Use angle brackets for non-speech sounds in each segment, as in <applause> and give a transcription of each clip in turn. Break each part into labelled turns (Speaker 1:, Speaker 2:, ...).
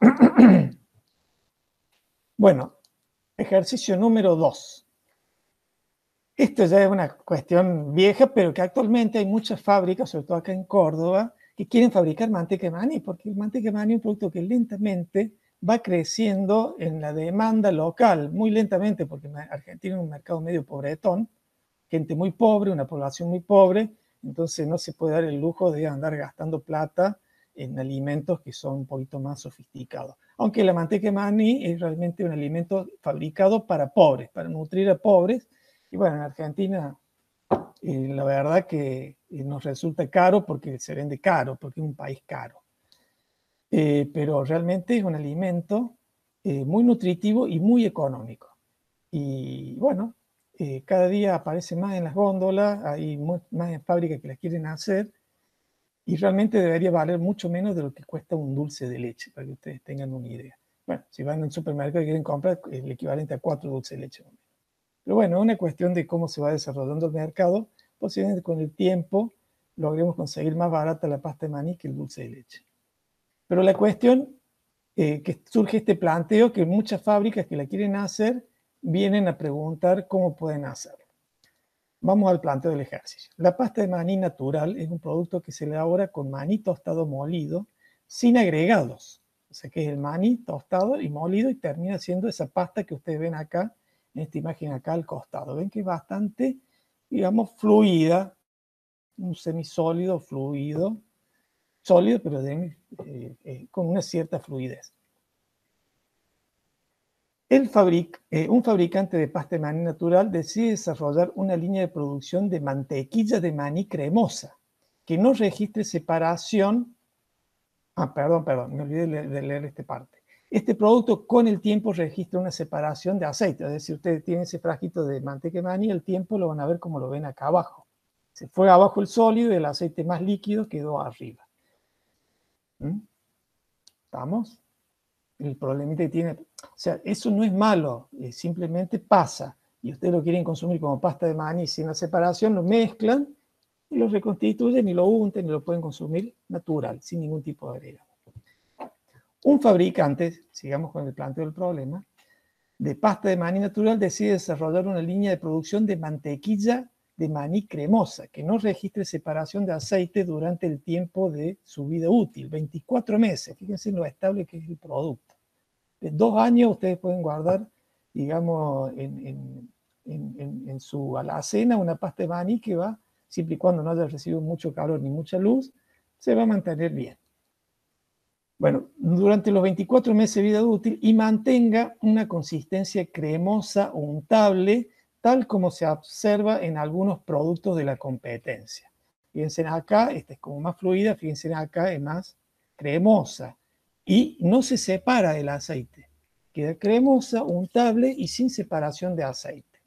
Speaker 1: <clears throat> Bueno, ejercicio número dos. Esto ya es una cuestión vieja, pero que actualmente hay muchas fábricas, sobre todo acá en Córdoba, que quieren fabricar manteca de maní, porque el manteca de maní es un producto que lentamente va creciendo en la demanda local, muy lentamente, porque Argentina es un mercado medio pobretón, gente muy pobre, una población muy pobre, entonces no se puede dar el lujo de andar gastando plata en alimentos que son un poquito más sofisticados. Aunque la manteca maní es realmente un alimento fabricado para pobres, para nutrir a pobres. Y bueno, en Argentina eh, la verdad que eh, nos resulta caro porque se vende caro, porque es un país caro. Eh, pero realmente es un alimento muy nutritivo y muy económico. Y bueno, cada día aparece más en las góndolas, hay más fábricas que las quieren hacer y realmente debería valer mucho menos de lo que cuesta un dulce de leche, para que ustedes tengan una idea. Bueno, si van un supermercado y quieren comprar el equivalente a cuatro dulces de leche. Pero bueno, es una cuestión de cómo se va desarrollando el mercado. Posiblemente con el tiempo logremos conseguir más barata la pasta de maní que el dulce de leche. Pero la cuestión eh, que surge este planteo que muchas fábricas que la quieren hacer vienen a preguntar cómo pueden hacerlo. Vamos al planteo del ejercicio. La pasta de maní natural es un producto que se elabora con maní tostado molido sin agregados. O sea que es el maní tostado y molido y termina siendo esa pasta que ustedes ven acá, en esta imagen acá al costado. Ven que es bastante, digamos, fluida, un semisólido, fluido, sólido, pero eh, eh, con una cierta fluidez. Eh, un fabricante de pasta de maní natural decide desarrollar una línea de producción de mantequilla de maní cremosa que no registre separación. Ah, perdón, perdón, me olvidé de leer esta parte. Este producto con el tiempo registra una separación de aceite, es decir, ustedes tienen ese frasquito de mantequilla de maní, el tiempo lo van a ver como lo ven acá abajo. Se fue abajo el sólido y el aceite más líquido quedó arriba. ¿Mm? ¿Estamos? el problemita que tiene. O sea, eso no es malo, eh, simplemente pasa. Y ustedes lo quieren consumir como pasta de maní sin la separación, lo mezclan y lo reconstituyen y lo unten y lo pueden consumir natural, sin ningún tipo de agregado. Un fabricante, sigamos con el planteo del problema, de pasta de maní natural decide desarrollar una línea de producción de mantequilla de maní cremosa que no registre separación de aceite durante el tiempo de su vida útil, 24 meses. Fíjense lo estable que es el producto dos años ustedes pueden guardar, digamos, en, en su alacena una pasta de maní que va, siempre y cuando no haya recibido mucho calor ni mucha luz, se va a mantener bien. Bueno, durante los 24 meses de vida útil y mantenga una consistencia cremosa o untable, tal como se observa en algunos productos de la competencia. Fíjense acá, esta es como más fluida, fíjense acá, es más cremosa y no se separa del aceite. Queda cremosa, untable y sin separación de aceite.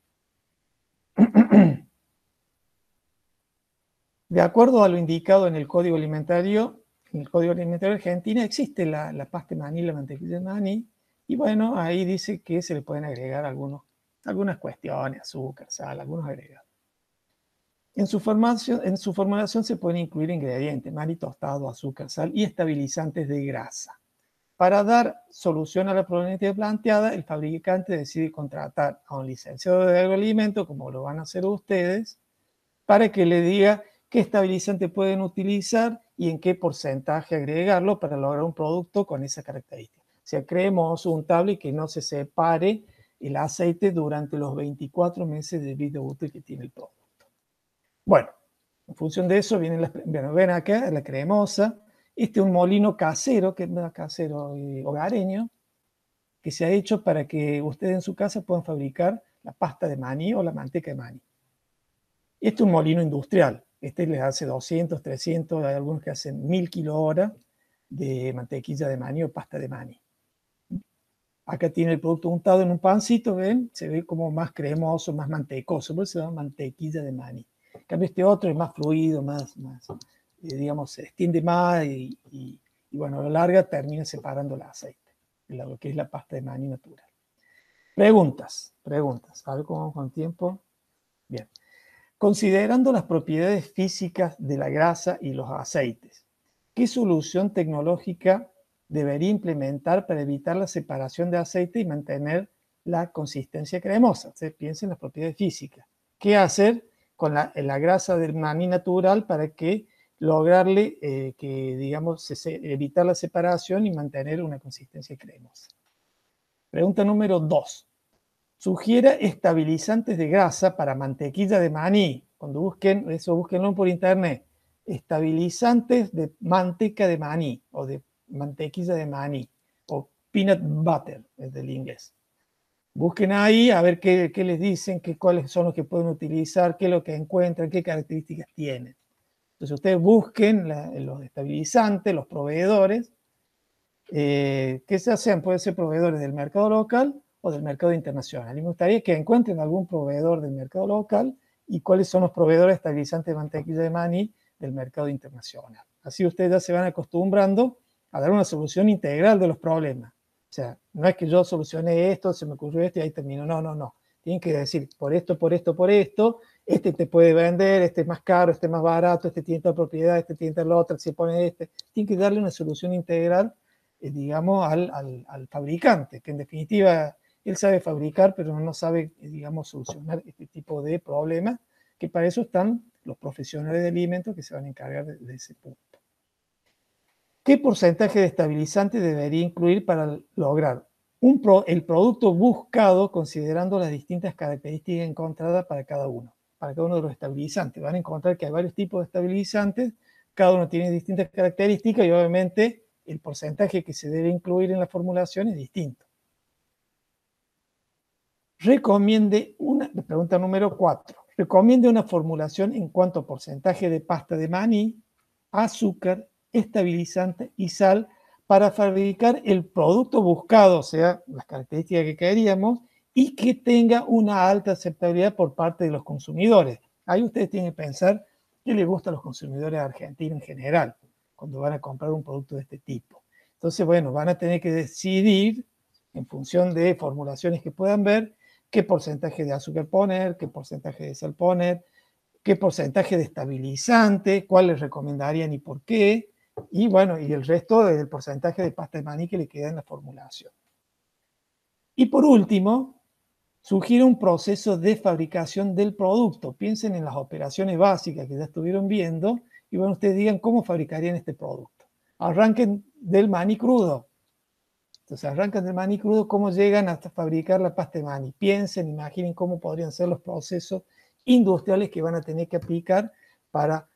Speaker 1: <clears throat> De acuerdo a lo indicado en el Código Alimentario, en el Código Alimentario Argentina existe la, pasta de maní, la mantequilla de maní, y bueno, ahí dice que se le pueden agregar algunos, algunas cuestiones, azúcar, sal, algunos agregados. En su, formación, en su formulación se pueden incluir ingredientes, maní tostado, azúcar, sal y estabilizantes de grasa. Para dar solución a la problemática planteada, el fabricante decide contratar a un licenciado de agroalimento, como lo van a hacer ustedes, para que le diga qué estabilizante pueden utilizar y en qué porcentaje agregarlo para lograr un producto con esa característica. O sea, creemos un tablet que no se separe el aceite durante los 24 meses de vida útil que tiene el producto. Bueno, en función de eso vienen ven acá la cremosa, este es un molino casero, que es casero y eh, hogareño, que se ha hecho para que ustedes en su casa puedan fabricar la pasta de maní o la manteca de maní. Este es un molino industrial. Este les hace 200, 300, hay algunos que hacen 1000 kilo hora de mantequilla de maní o pasta de maní. Acá tiene el producto untado en un pancito, ¿ven? Se ve como más cremoso, más mantecoso, por eso se llama mantequilla de maní. En cambio, este otro es más fluido, más, más, digamos, se extiende más y, bueno, a lo largo termina separando el aceite, lo que es la pasta de maní natural. Preguntas, preguntas. A ver cómo vamos con tiempo. Bien. Considerando las propiedades físicas de la grasa y los aceites, ¿qué solución tecnológica debería implementar para evitar la separación de aceite y mantener la consistencia cremosa? piensen en las propiedades físicas. ¿Qué hacer con la, la grasa del maní natural para que lograrle eh, que, digamos, evitar la separación y mantener una consistencia cremosa. Pregunta número 2. Sugiera estabilizantes de grasa para mantequilla de maní. Cuando busquen, eso búsquenlo por internet. Estabilizantes de manteca de maní o de mantequilla de maní o peanut butter, es del inglés. Busquen ahí a ver qué, les dicen, qué, cuáles son los que pueden utilizar, qué es lo que encuentran, qué características tienen. Entonces ustedes busquen los estabilizantes, los proveedores, eh, que se hacen, pueden ser proveedores del mercado local o del mercado internacional. Y me gustaría que encuentren algún proveedor del mercado local y cuáles son los proveedores estabilizantes de mantequilla de maní del mercado internacional. Así ustedes ya se van acostumbrando a dar una solución integral de los problemas. O sea, no es que yo solucione esto, se me ocurrió esto y ahí termino. No, no, no. Tienen que decir por esto, por esto, por esto, este te puede vender, este es más caro, este es más barato, este tiene tal propiedad, este tiene tal otra, se pone este. Tiene que darle una solución integral, eh, digamos, al, fabricante, que en definitiva él sabe fabricar, pero no sabe, eh, digamos, solucionar este tipo de problemas, que para eso están los profesionales de alimentos que se van a encargar de, ese punto. ¿Qué porcentaje de estabilizante debería incluir para lograr un el producto buscado considerando las distintas características encontradas para cada uno? para cada uno de los estabilizantes. Van a encontrar que hay varios tipos de estabilizantes, cada uno tiene distintas características y obviamente el porcentaje que se debe incluir en la formulación es distinto. Recomiende una, pregunta número 4, recomiende una formulación en cuanto a porcentaje de pasta de maní, azúcar, estabilizante y sal para fabricar el producto buscado, o sea, las características que queríamos, y que tenga una alta aceptabilidad por parte de los consumidores. Ahí ustedes tienen que pensar qué les gusta a los consumidores argentinos en general cuando van a comprar un producto de este tipo. Entonces, bueno, van a tener que decidir en función de formulaciones que puedan ver qué porcentaje de azúcar poner, qué porcentaje de sal poner, qué porcentaje de estabilizante, cuál les recomendarían y por qué, y bueno, y el resto del porcentaje de pasta de maní que le queda en la formulación. Y por último, sugiere un proceso de fabricación del producto. Piensen en las operaciones básicas que ya estuvieron viendo y bueno, ustedes digan cómo fabricarían este producto. Arranquen del maní crudo. Entonces, arrancan del maní crudo, ¿cómo llegan hasta fabricar la pasta de maní? Piensen, imaginen cómo podrían ser los procesos industriales que van a tener que aplicar para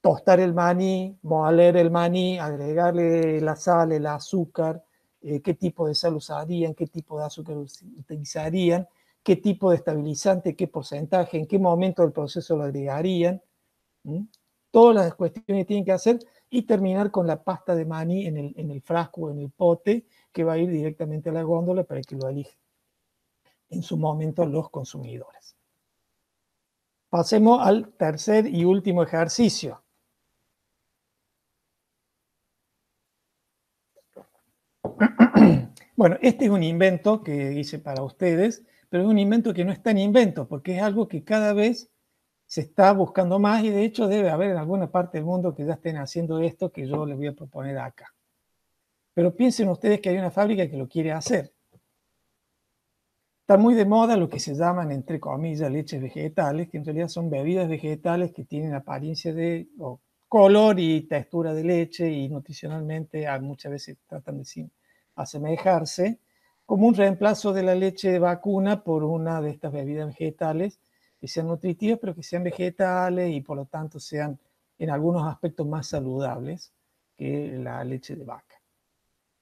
Speaker 1: tostar el maní, moler el maní, agregarle la sal, el azúcar, eh, qué tipo de sal usarían, qué tipo de azúcar utilizarían, qué tipo de estabilizante, qué porcentaje, en qué momento del proceso lo agregarían. Todas las cuestiones tienen que hacer y terminar con la pasta de maní en el, en el frasco, en el pote, que va a ir directamente a la góndola para que lo elijan en su momento los consumidores. Pasemos al tercer y último ejercicio, Bueno, este es un invento que hice para ustedes, pero es un invento que no es tan invento, porque es algo que cada vez se está buscando más y de hecho debe haber en alguna parte del mundo que ya estén haciendo esto que yo les voy a proponer acá. Pero piensen ustedes que hay una fábrica que lo quiere hacer. Está muy de moda lo que se llaman, entre comillas, leches vegetales, que en realidad son bebidas vegetales que tienen apariencia de color y textura de leche y nutricionalmente ah, muchas veces tratan de, asemejarse, como un reemplazo de la leche de vacuna por una de estas bebidas vegetales que sean nutritivas, pero que sean vegetales y por lo tanto sean en algunos aspectos más saludables que la leche de vaca.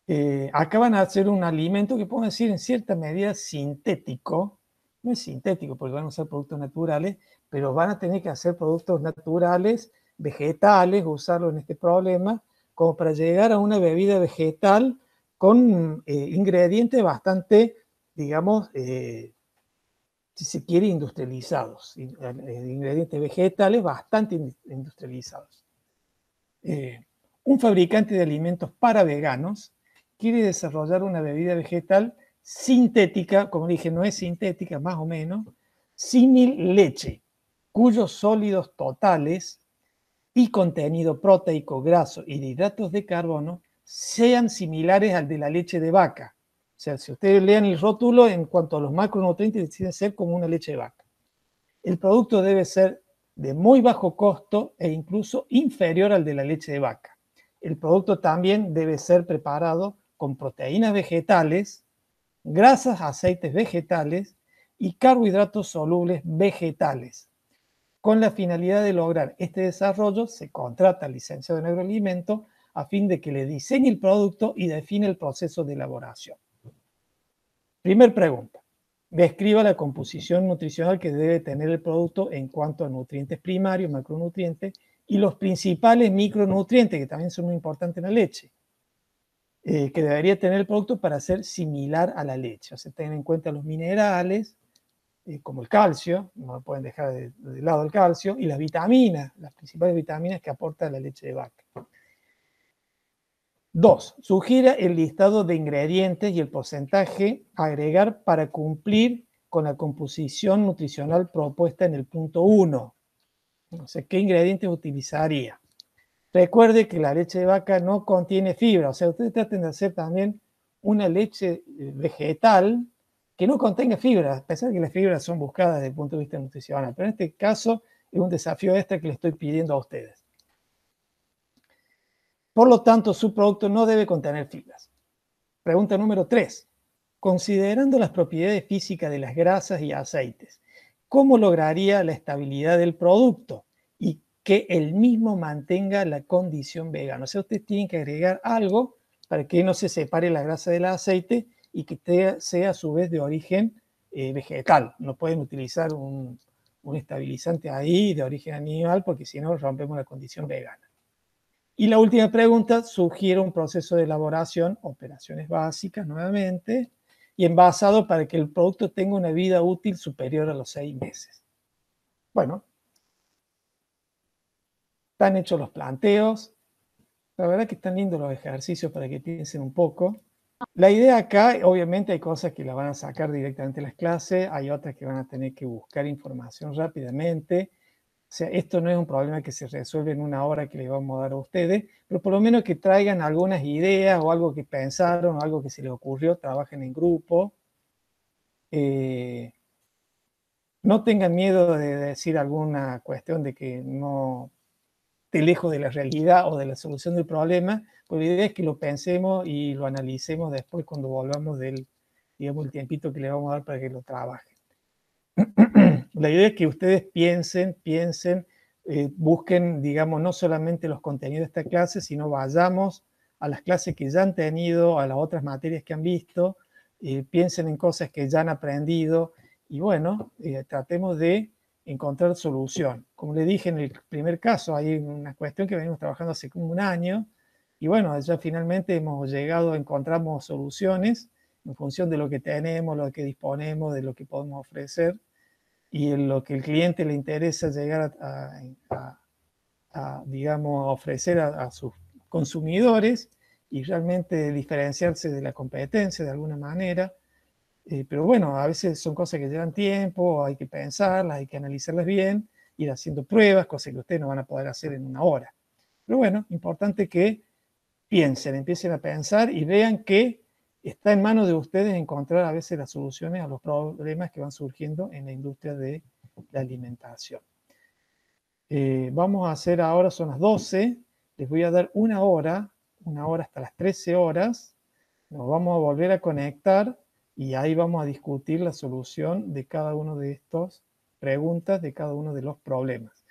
Speaker 1: Eh, acá van a hacer un alimento que puedo decir en cierta medida sintético, no es sintético porque van a usar productos naturales, pero van a tener que hacer productos naturales, vegetales, usarlo en este problema, como para llegar a una bebida vegetal con eh, ingredientes bastante, digamos, eh, si se quiere, industrializados, ingredientes vegetales bastante industrializados. Eh, un fabricante de alimentos para veganos quiere desarrollar una bebida vegetal sintética, como dije, no es sintética, más o menos, sin leche, cuyos sólidos totales y contenido proteico, graso y hidratos de carbono sean similares al de la leche de vaca. O sea, si ustedes lean el rótulo, en cuanto a los macronutrientes, deciden ser como una leche de vaca. El producto debe ser de muy bajo costo e incluso inferior al de la leche de vaca. El producto también debe ser preparado con proteínas vegetales, grasas, aceites vegetales y carbohidratos solubles vegetales. Con la finalidad de lograr este desarrollo, se contrata al licenciado en agroalimento a fin de que le diseñe el producto y define el proceso de elaboración. Primer pregunta. Describa la composición nutricional que debe tener el producto en cuanto a nutrientes primarios, macronutrientes y los principales micronutrientes, que también son muy importantes en la leche, eh, que debería tener el producto para ser similar a la leche. O sea, ten en cuenta los minerales, eh, como el calcio, no pueden dejar de lado el calcio, y las vitaminas, las principales vitaminas que aporta la leche de vaca. Dos, sugira el listado de ingredientes y el porcentaje a agregar para cumplir con la composición nutricional propuesta en el punto uno. No sé qué ingredientes utilizaría. Recuerde que la leche de vaca no contiene fibra, o sea, ustedes traten de hacer también una leche eh, vegetal que no contenga fibra, a pesar de que las fibras son buscadas desde el punto de vista nutricional. Pero en este caso es un desafío este que le estoy pidiendo a ustedes. Por lo tanto, su producto no debe contener fibras. Pregunta número 3. Considerando las propiedades físicas de las grasas y aceites, ¿cómo lograría la estabilidad del producto y que el mismo mantenga la condición vegana? O sea, ustedes tienen que agregar algo para que no se separe la grasa del aceite y que sea a su vez de origen eh, vegetal. No pueden utilizar un estabilizante ahí de origen animal porque si no rompemos la condición vegana. Y la última pregunta, sugiere un proceso de elaboración, operaciones básicas nuevamente, y envasado para que el producto tenga una vida útil superior a los seis meses. Bueno, están hechos los planteos. La verdad que están lindos los ejercicios para que piensen un poco. La idea acá, obviamente hay cosas que la van a sacar directamente de las clases, hay otras que van a tener que buscar información rápidamente. O sea, esto no es un problema que se resuelve en una hora que le vamos a dar a ustedes, pero por lo menos que traigan algunas ideas o algo que pensaron o algo que se les ocurrió, trabajen en grupo. Eh, no tengan miedo de decir alguna cuestión de que no te lejos de la realidad o de la solución del problema, pues la idea es que lo pensemos y lo analicemos después cuando volvamos del, digamos, el tiempito que le vamos a dar para que lo trabaje. La idea es que ustedes piensen, piensen, eh, busquen, digamos, no solamente los contenidos de esta clase, sino vayamos a las clases que ya han tenido, a las otras materias que han visto, eh, piensen en cosas que ya han aprendido y bueno, eh, tratemos de encontrar solución. Como le dije en el primer caso, hay una cuestión que venimos trabajando hace como un año y bueno, ya finalmente hemos llegado, encontramos soluciones en función de lo que tenemos, lo que disponemos, de lo que podemos ofrecer y en lo que el cliente le interesa llegar a, digamos, ofrecer a, sus consumidores y realmente diferenciarse de la competencia de alguna manera. Eh, pero bueno, a veces son cosas que llevan tiempo, hay que pensarlas, hay que analizarlas bien, ir haciendo pruebas, cosas que ustedes no van a poder hacer en una hora. Pero bueno, importante que piensen, empiecen a pensar y vean que está en manos de ustedes encontrar a veces las soluciones a los problemas que van surgiendo en la industria de la alimentación. Eh, vamos a hacer ahora, son las 12, les voy a dar una hora, una hora hasta las 13 horas, nos vamos a volver a conectar y ahí vamos a discutir la solución de cada uno de estos preguntas, de cada uno de los problemas.